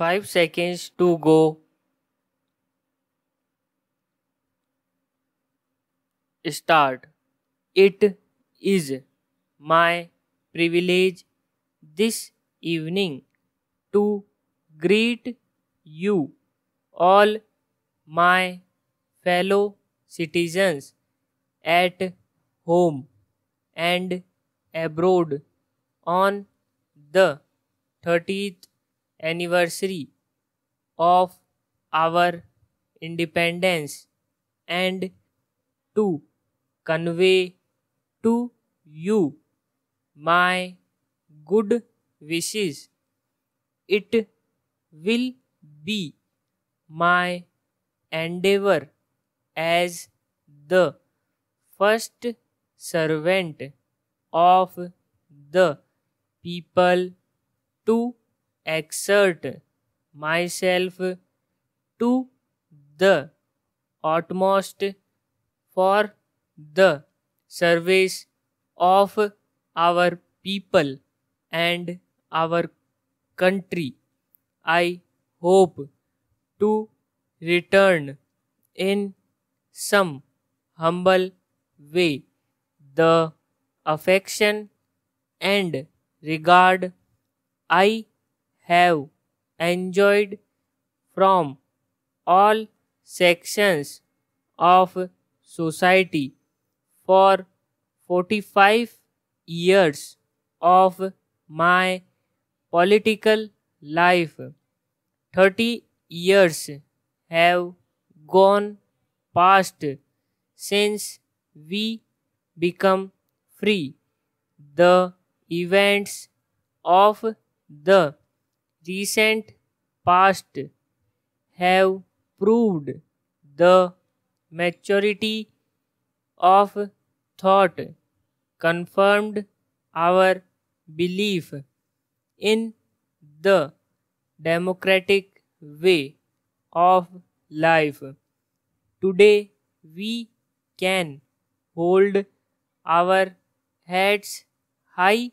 5 seconds to go. Start. It is my privilege this evening to greet you all my fellow citizens at home and abroad on the 30th anniversary of our independence and to convey to you my good wishes. It will be my endeavor as the first servant of the people to exert myself to the utmost for the service of our people and our country. I hope to return in some humble way the affection and regard I have enjoyed from all sections of society for 45 years of my political life. 30 years have gone past since we become free. The events of the recent past have proved the maturity of thought confirmed our belief in the democratic way of life. Today we can hold our heads high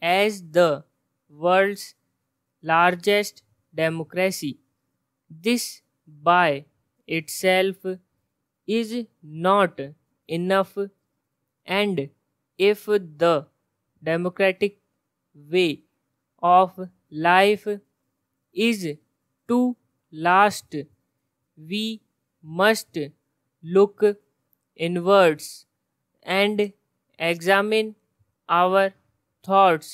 as the world's largest democracy. This by itself is not enough, and if the democratic way of life is to last, we must look inwards and examine our thoughts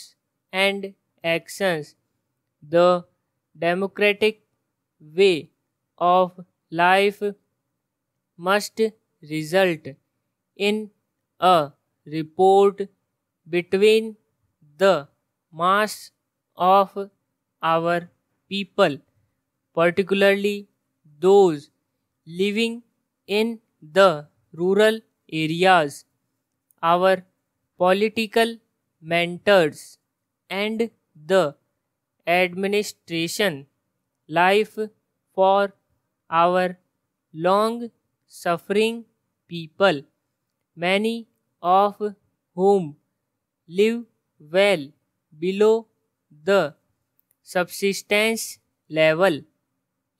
and actions the democratic way of life must result in a report between the mass of our people, particularly those living in the rural areas, our political mentors, and the administration life for our long suffering people, many of whom live well below the subsistence level,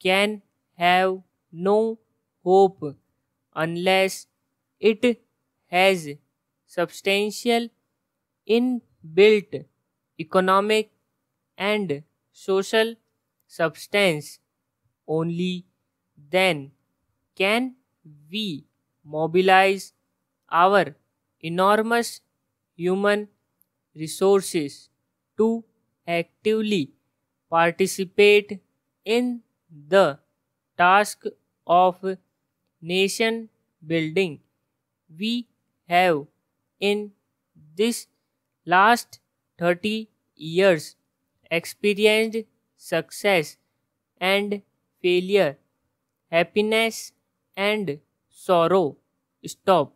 can have no hope unless it has substantial inbuilt economic and social substance. Only then can we mobilize our enormous human resources to actively participate in the task of nation building we have in this last 30 years experienced success and failure, happiness and sorrow. Stop.